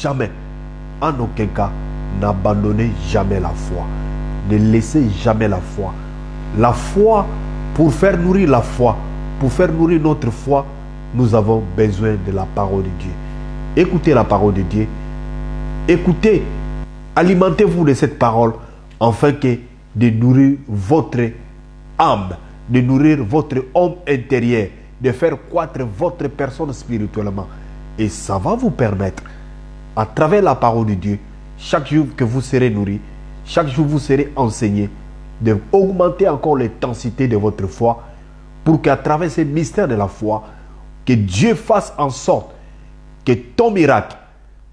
jamais, en aucun cas, n'abandonnez jamais la foi. Ne laissez jamais la foi. La foi, pour faire nourrir la foi, pour faire nourrir notre foi, nous avons besoin de la parole de Dieu. Écoutez la parole de Dieu. Écoutez, alimentez-vous de cette parole afin que de nourrir votre âme, de nourrir votre homme intérieur, de faire croître votre personne spirituellement. Et ça va vous permettre à travers la parole de Dieu, chaque jour que vous serez nourri, chaque jour vous serez enseigné, d'augmenter encore l'intensité de votre foi pour qu'à travers ce mystère de la foi, que Dieu fasse en sorte que ton miracle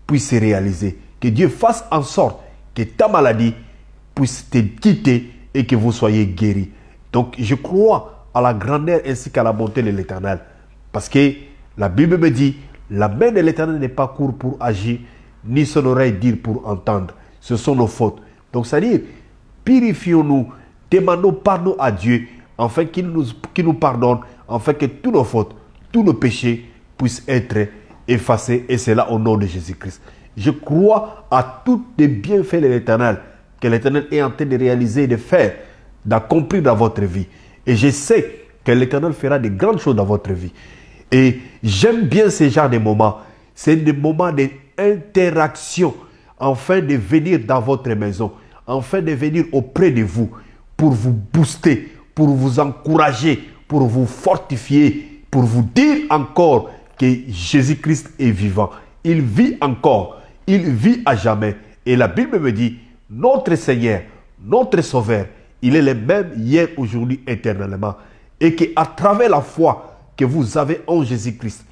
puisse se réaliser, que Dieu fasse en sorte que ta maladie puisse te quitter et que vous soyez guéri. Donc je crois à la grandeur ainsi qu'à la bonté de l'Éternel. Parce que la Bible me dit, la main de l'Éternel n'est pas courte pour agir, ni son oreille dire pour entendre. Ce sont nos fautes. Donc, c'est-à-dire, purifions-nous, demandons pardon à Dieu, afin qu'il nous, nous pardonne, afin que toutes nos fautes, tous nos péchés puissent être effacés. Et c'est là au nom de Jésus-Christ. Je crois à toutes les bienfaits de l'Éternel, que l'Éternel est en train de réaliser, de faire, d'accomplir dans votre vie. Et je sais que l'Éternel fera de grandes choses dans votre vie. Et j'aime bien ce genre de moments. C'est des moments de interaction afin de venir dans votre maison, afin de venir auprès de vous pour vous booster, pour vous encourager, pour vous fortifier, pour vous dire encore que Jésus-Christ est vivant. Il vit encore, il vit à jamais. Et la Bible me dit, notre Seigneur, notre Sauveur, il est le même hier, aujourd'hui, éternellement. Et qu'à travers la foi que vous avez en Jésus-Christ,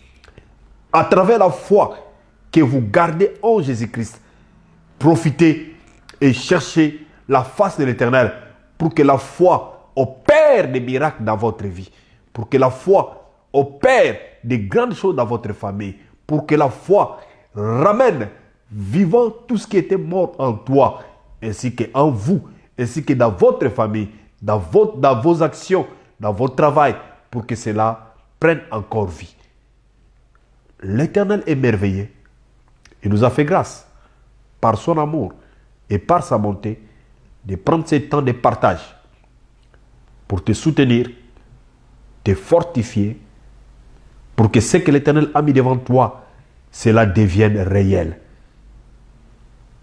à travers la foi que vous gardez en oh Jésus-Christ. Profitez et cherchez la face de l'Éternel pour que la foi opère des miracles dans votre vie, pour que la foi opère des grandes choses dans votre famille, pour que la foi ramène vivant tout ce qui était mort en toi, ainsi que en vous, ainsi que dans votre famille, dans, dans vos actions, dans votre travail, pour que cela prenne encore vie. L'Éternel est merveilleux il nous a fait grâce, par son amour et par sa bonté, de prendre ce temps de partage pour te soutenir, te fortifier, pour que ce que l'Éternel a mis devant toi, cela devienne réel.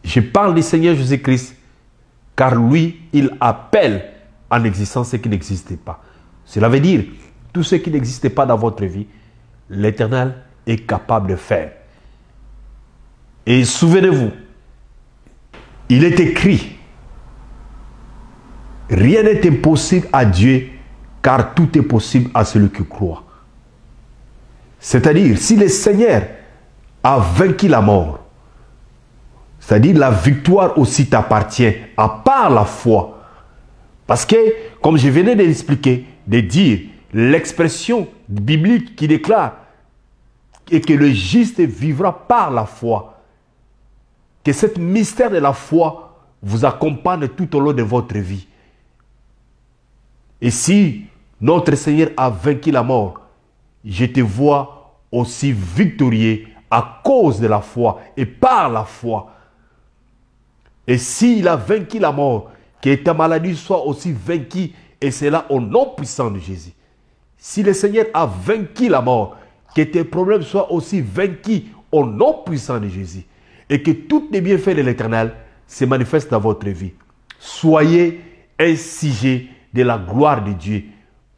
Je parle du Seigneur Jésus-Christ, car lui, il appelle en existence ce qui n'existait pas. Cela veut dire, tout ce qui n'existait pas dans votre vie, l'Éternel est capable de faire. Et souvenez-vous, il est écrit, rien n'est impossible à Dieu, car tout est possible à celui qui croit. C'est-à-dire, si le Seigneur a vaincu la mort, c'est-à-dire la victoire aussi t'appartient, à part la foi. Parce que, comme je venais de l'expliquer, de dire l'expression biblique qui déclare et que le juste vivra par la foi. Que ce mystère de la foi vous accompagne tout au long de votre vie. Et si notre Seigneur a vaincu la mort, je te vois aussi victorieux à cause de la foi et par la foi. Et s'il a vaincu la mort, que ta maladie soit aussi vaincue, et cela au nom puissant de Jésus. Si le Seigneur a vaincu la mort, que tes problèmes soient aussi vaincus au nom puissant de Jésus et que tous les bienfaits de l'Éternel se manifestent dans votre vie. Soyez un de la gloire de Dieu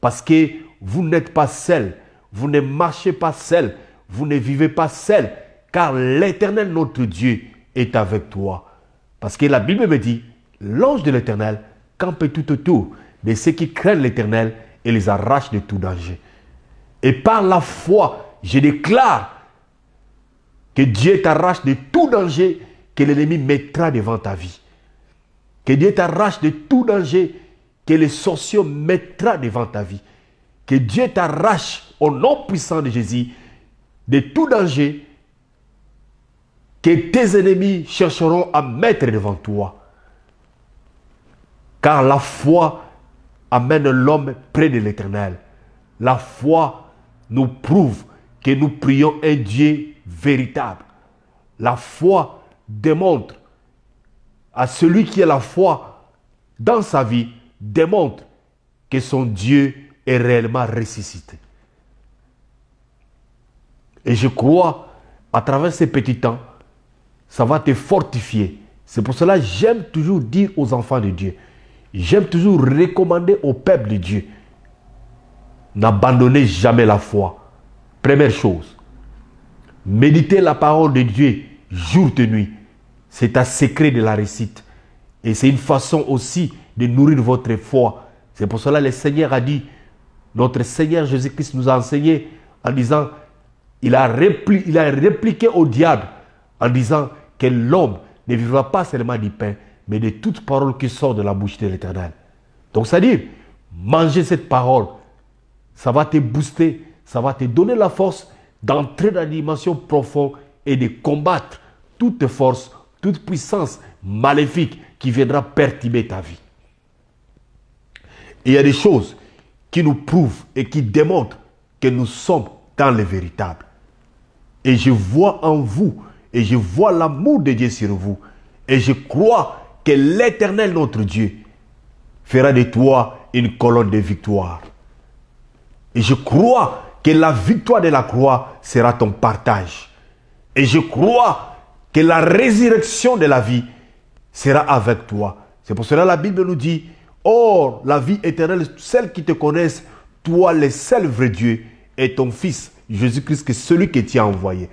parce que vous n'êtes pas seul, vous ne marchez pas seul, vous ne vivez pas seul, car l'Éternel notre Dieu est avec toi. Parce que la Bible me dit, l'ange de l'Éternel campe tout autour de ceux qui craignent l'Éternel et les arrache de tout danger. Et par la foi, je déclare que Dieu t'arrache de tout danger que l'ennemi mettra devant ta vie. Que Dieu t'arrache de tout danger que les sorciers mettra devant ta vie. Que Dieu t'arrache au nom puissant de Jésus de tout danger que tes ennemis chercheront à mettre devant toi. Car la foi amène l'homme près de l'éternel. La foi nous prouve que nous prions un Dieu véritable. La foi démontre à celui qui a la foi dans sa vie, démontre que son Dieu est réellement ressuscité. Et je crois, à travers ces petits temps, ça va te fortifier. C'est pour cela que j'aime toujours dire aux enfants de Dieu, j'aime toujours recommander au peuple de Dieu, n'abandonnez jamais la foi. Première chose. Méditer la parole de Dieu jour et nuit, c'est un secret de la réussite. Et c'est une façon aussi de nourrir votre foi. C'est pour cela que le Seigneur a dit, notre Seigneur Jésus-Christ nous a enseigné en disant, il a, il a répliqué au diable en disant que l'homme ne vivra pas seulement du pain, mais de toute parole qui sort de la bouche de l'Éternel. Donc, c'est-à-dire, manger cette parole, ça va te booster, ça va te donner la force d'entrer dans dimension profonde et de combattre toute force, toute puissance maléfique qui viendra perturber ta vie. il y a des choses qui nous prouvent et qui démontrent que nous sommes dans le véritable. Et je vois en vous, et je vois l'amour de Dieu sur vous, et je crois que l'Éternel notre Dieu fera de toi une colonne de victoire. Et je crois que la victoire de la croix sera ton partage. Et je crois que la résurrection de la vie sera avec toi. C'est pour cela que la Bible nous dit, Or, la vie éternelle, celles qui te connaissent, toi le seul vrai Dieu, et ton Fils, Jésus-Christ, qui est celui qui a envoyé.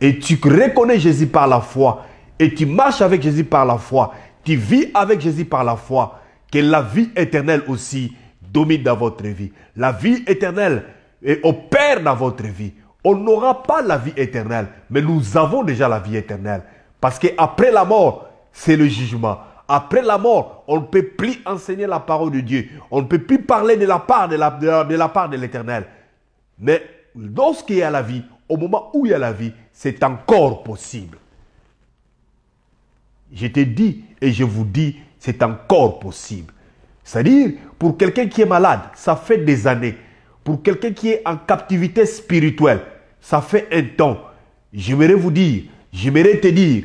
Et tu reconnais Jésus par la foi, et tu marches avec Jésus par la foi, tu vis avec Jésus par la foi, que la vie éternelle aussi domine dans votre vie. La vie éternelle, et opère dans votre vie, on n'aura pas la vie éternelle, mais nous avons déjà la vie éternelle. Parce qu'après la mort, c'est le jugement. Après la mort, on ne peut plus enseigner la parole de Dieu. On ne peut plus parler de la part de la, part de l'éternel. Mais lorsqu'il y a la vie, au moment où il y a la vie, c'est encore possible. Je te dis et je vous dis, c'est encore possible. C'est-à-dire, pour quelqu'un qui est malade, ça fait des années, pour quelqu'un qui est en captivité spirituelle, ça fait un temps. J'aimerais vous dire, j'aimerais te dire,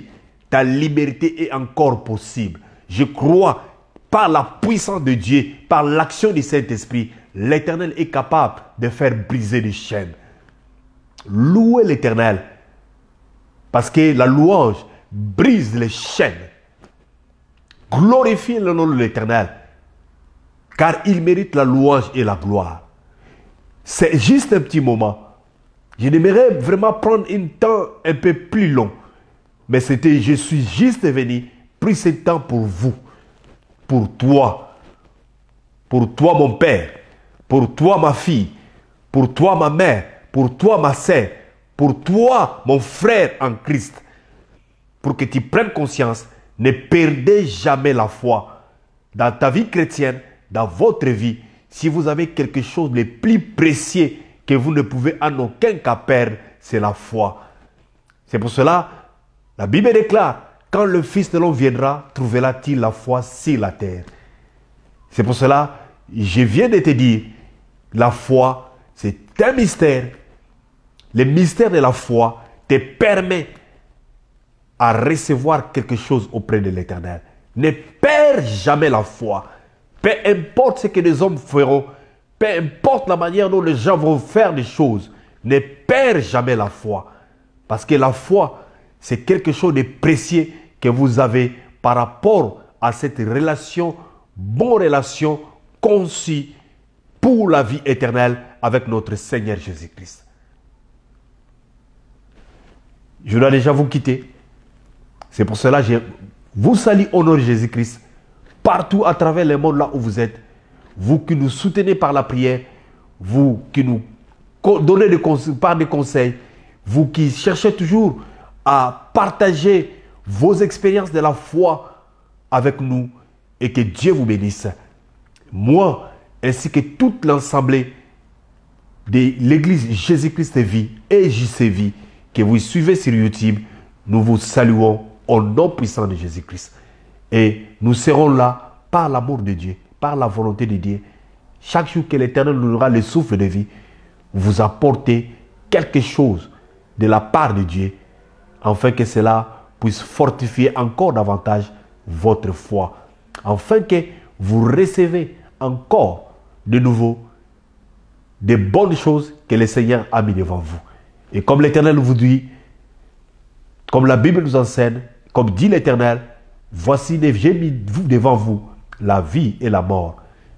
ta liberté est encore possible. Je crois par la puissance de Dieu, par l'action du Saint-Esprit, l'Éternel est capable de faire briser les chaînes. Louez l'Éternel, parce que la louange brise les chaînes. Glorifiez le nom de l'Éternel, car il mérite la louange et la gloire. C'est juste un petit moment. Je n'aimerais vraiment prendre un temps un peu plus long. Mais c'était, je suis juste venu, pris ce temps pour vous, pour toi, pour toi mon père, pour toi ma fille, pour toi ma mère, pour toi ma sœur, pour toi mon frère en Christ, pour que tu prennes conscience, ne perdez jamais la foi dans ta vie chrétienne, dans votre vie, si vous avez quelque chose de plus précieux que vous ne pouvez en aucun cas perdre, c'est la foi. C'est pour cela, la Bible déclare, quand le Fils de l'homme viendra, trouvera-t-il la foi sur la terre C'est pour cela, je viens de te dire, la foi, c'est un mystère. Le mystère de la foi te permet à recevoir quelque chose auprès de l'Éternel. Ne perds jamais la foi. Peu importe ce que les hommes feront, peu importe la manière dont les gens vont faire les choses, ne perds jamais la foi. Parce que la foi, c'est quelque chose de précieux que vous avez par rapport à cette relation, bonne relation conçue pour la vie éternelle avec notre Seigneur Jésus-Christ. Je dois déjà vous quitter. C'est pour cela que je vous salue au nom de Jésus-Christ partout à travers le monde là où vous êtes, vous qui nous soutenez par la prière, vous qui nous donnez des par des conseils, vous qui cherchez toujours à partager vos expériences de la foi avec nous et que Dieu vous bénisse. Moi, ainsi que toute l'ensemble de l'Église Jésus-Christ Vie et JCV que vous suivez sur YouTube, nous vous saluons au nom puissant de Jésus-Christ. Et nous serons là par l'amour de Dieu, par la volonté de Dieu. Chaque jour que l'Éternel nous donnera le souffle de vie, vous apportez quelque chose de la part de Dieu, afin que cela puisse fortifier encore davantage votre foi, afin que vous recevez encore de nouveau des bonnes choses que le Seigneur a mis devant vous. Et comme l'Éternel vous dit, comme la Bible nous enseigne, comme dit l'Éternel, Voici, j'ai mis devant vous la vie et la mort.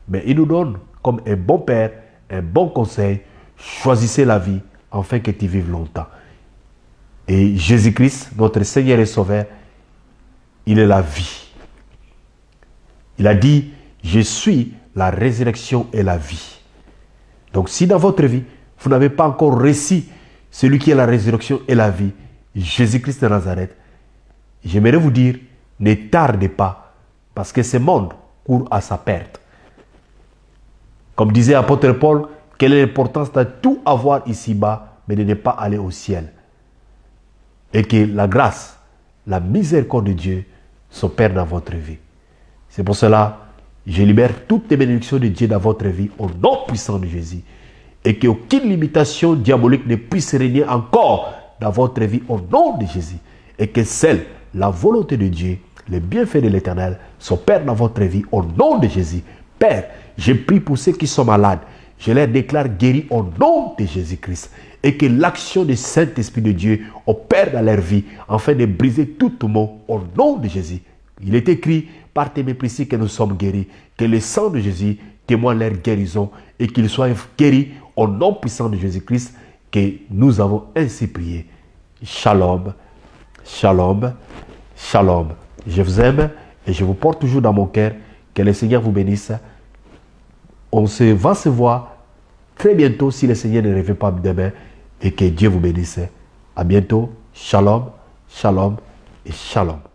Mais il nous donne, comme un bon père, un bon conseil, choisissez la vie afin que tu vives longtemps. Et Jésus-Christ, notre Seigneur et Sauveur, il est la vie. Il a dit, je suis la résurrection et la vie. Donc si dans votre vie, vous n'avez pas encore reçu celui qui est la résurrection et la vie, Jésus-Christ de Nazareth, j'aimerais vous dire, ne tardez pas, parce que ce monde court à sa perte. Comme disait apôtre Paul, quelle est l'importance de tout avoir ici-bas, mais de ne pas aller au ciel. Et que la grâce, la miséricorde de Dieu s'opère dans votre vie. C'est pour cela, je libère toutes les bénédictions de Dieu dans votre vie au nom puissant de Jésus. Et qu'aucune limitation diabolique ne puisse régner encore dans votre vie au nom de Jésus. Et que celle, la volonté de Dieu les bienfaits de l'Éternel s'opèrent dans votre vie au nom de Jésus. Père, je prie pour ceux qui sont malades. Je les déclare guéris au nom de Jésus-Christ et que l'action du Saint-Esprit de Dieu opère dans leur vie afin de briser tout mot au nom de Jésus. Il est écrit par tes mépris que nous sommes guéris, que le sang de Jésus témoigne leur guérison et qu'ils soient guéris au nom puissant de Jésus-Christ que nous avons ainsi prié. Shalom, shalom, shalom. Je vous aime et je vous porte toujours dans mon cœur. Que le Seigneur vous bénisse. On se va se voir très bientôt si le Seigneur ne revient pas demain. Et que Dieu vous bénisse. À bientôt. Shalom, shalom et shalom.